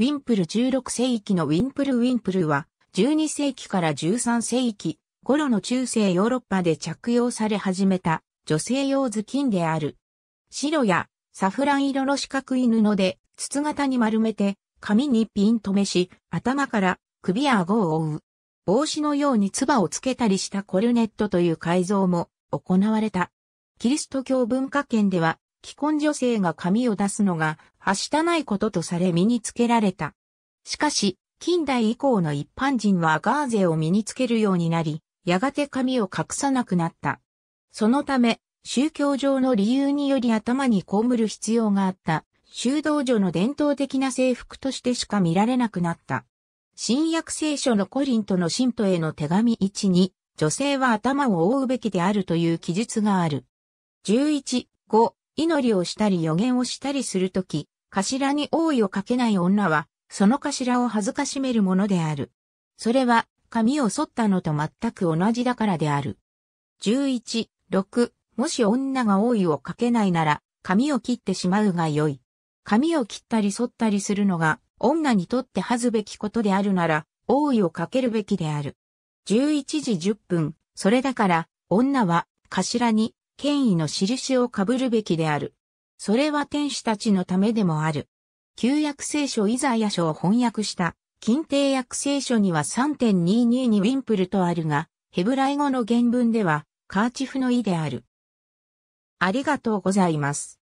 ウィンプル16世紀のウィンプルウィンプルは、12世紀から13世紀頃の中世ヨーロッパで着用され始めた女性用頭巾である。白やサフラン色の四角い布で筒型に丸めて髪にピン留めし頭から首や顎を覆う。帽子のように唾をつけたりしたコルネットという改造も行われた。キリスト教文化圏では既婚女性が髪を出すのが、はしたないこととされ身につけられた。しかし、近代以降の一般人はガーゼを身につけるようになり、やがて髪を隠さなくなった。そのため、宗教上の理由により頭にこむる必要があった、修道女の伝統的な制服としてしか見られなくなった。新約聖書のコリントの信徒への手紙1に、女性は頭を覆うべきであるという記述がある。11、5、祈りをしたり予言をしたりするとき、頭に王位をかけない女は、その頭を辱めるものである。それは、髪を剃ったのと全く同じだからである。11、6、もし女が王位をかけないなら、髪を切ってしまうがよい。髪を切ったり剃ったりするのが、女にとって恥ずべきことであるなら、王位をかけるべきである。11時10分、それだから、女は、頭に権威の印を被るべきである。それは天使たちのためでもある。旧約聖書イザヤ書を翻訳した、近帝約聖書には3.22にウィンプルとあるが、ヘブライ語の原文では、カーチフの意である。ありがとうございます。